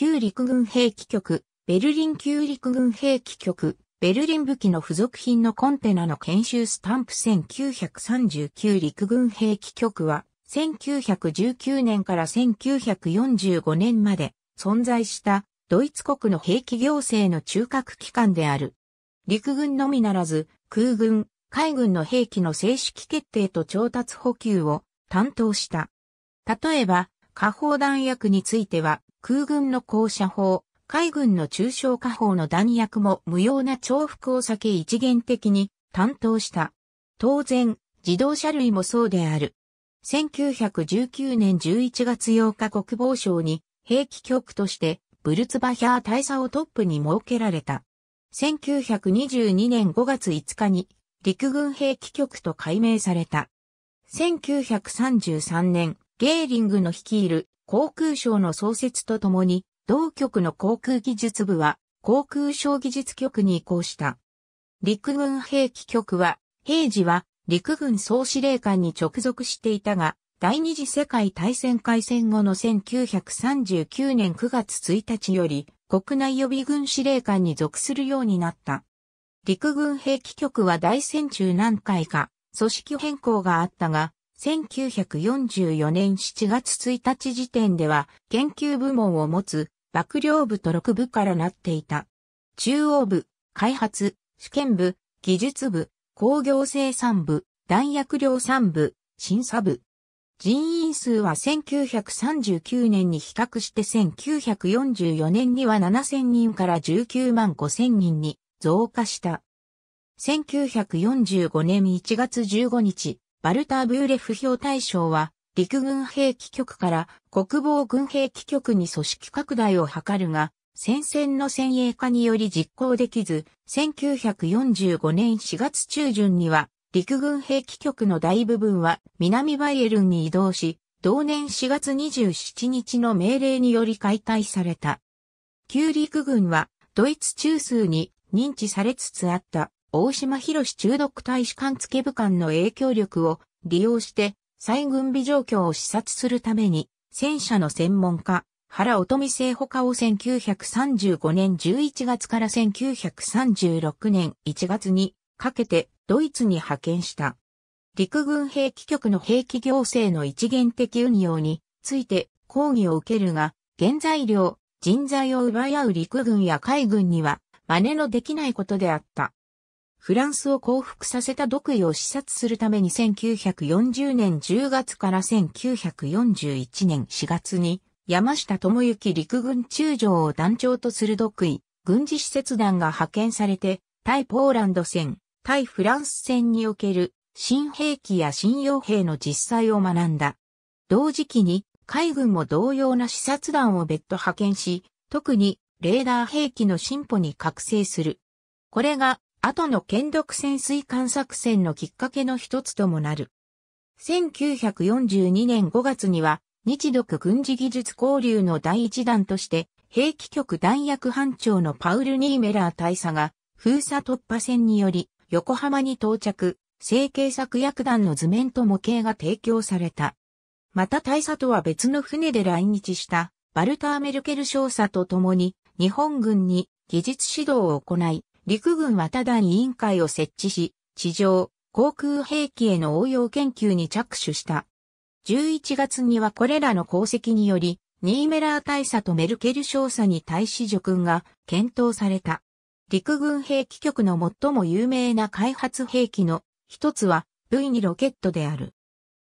旧陸軍兵器局、ベルリン旧陸軍兵器局、ベルリン武器の付属品のコンテナの研修スタンプ1939陸軍兵器局は、1919年から1945年まで存在したドイツ国の兵器行政の中核機関である。陸軍のみならず、空軍、海軍の兵器の正式決定と調達補給を担当した。例えば、下砲弾薬については、空軍の降車法、海軍の中小火法の弾薬も無用な重複を避け一元的に担当した。当然、自動車類もそうである。1919年11月8日国防省に兵器局としてブルツバヒャー大佐をトップに設けられた。1922年5月5日に陸軍兵器局と改名された。1933年、ゲーリングの率いる航空省の創設とともに、同局の航空技術部は、航空省技術局に移行した。陸軍兵器局は、平時は陸軍総司令官に直属していたが、第二次世界大戦開戦後の1939年9月1日より、国内予備軍司令官に属するようになった。陸軍兵器局は大戦中何回か組織変更があったが、1944年7月1日時点では研究部門を持つ幕僚部と6部からなっていた。中央部、開発、試験部、技術部、工業生産部、弾薬量産部、審査部。人員数は1939年に比較して1944年には7000人から19万5000人に増加した。1945年1月15日、バルター・ブーレフ表大将は、陸軍兵器局から国防軍兵器局に組織拡大を図るが、戦線の先鋭化により実行できず、1945年4月中旬には、陸軍兵器局の大部分は南バイエルンに移動し、同年4月27日の命令により解体された。旧陸軍はドイツ中枢に認知されつつあった大島博士中毒大使館付部官の影響力を利用して、再軍備状況を視察するために、戦車の専門家、原乙美製保科を1935年11月から1936年1月にかけてドイツに派遣した。陸軍兵器局の兵器行政の一元的運用について抗議を受けるが、原材料、人材を奪い合う陸軍や海軍には真似のできないことであった。フランスを降伏させた独位を視察するために1940年10月から1941年4月に山下智之陸軍中将を団長とする独位軍事施設団が派遣されて対ポーランド戦、対フランス戦における新兵器や新傭兵の実際を学んだ。同時期に海軍も同様な視察団を別途派遣し、特にレーダー兵器の進歩に覚醒する。これが後の剣独潜水艦作戦のきっかけの一つともなる。1942年5月には、日独軍事技術交流の第一弾として、兵器局弾薬班長のパウル・ニーメラー大佐が、封鎖突破戦により、横浜に到着、成形作薬団の図面と模型が提供された。また大佐とは別の船で来日した、バルター・メルケル少佐と共に、日本軍に技術指導を行い、陸軍はただに委員会を設置し、地上、航空兵器への応用研究に着手した。11月にはこれらの功績により、ニーメラー大佐とメルケル少佐に対し助訓が検討された。陸軍兵器局の最も有名な開発兵器の一つは V2 ロケットである。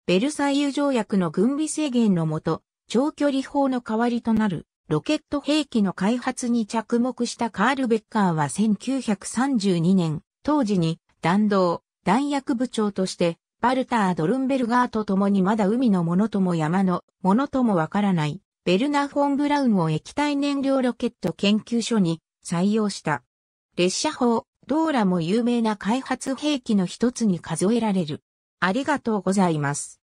ベルサイユ条約の軍備制限のもと、長距離砲の代わりとなるロケット兵器の開発に着目したカール・ベッカーは1932年、当時に弾道、弾薬部長として、バルター・ドルンベルガーと共にまだ海のものとも山のものともわからない、ベルナ・フォン・ブラウンを液体燃料ロケット研究所に採用した。列車砲、ドーラも有名な開発兵器の一つに数えられる。ありがとうございます。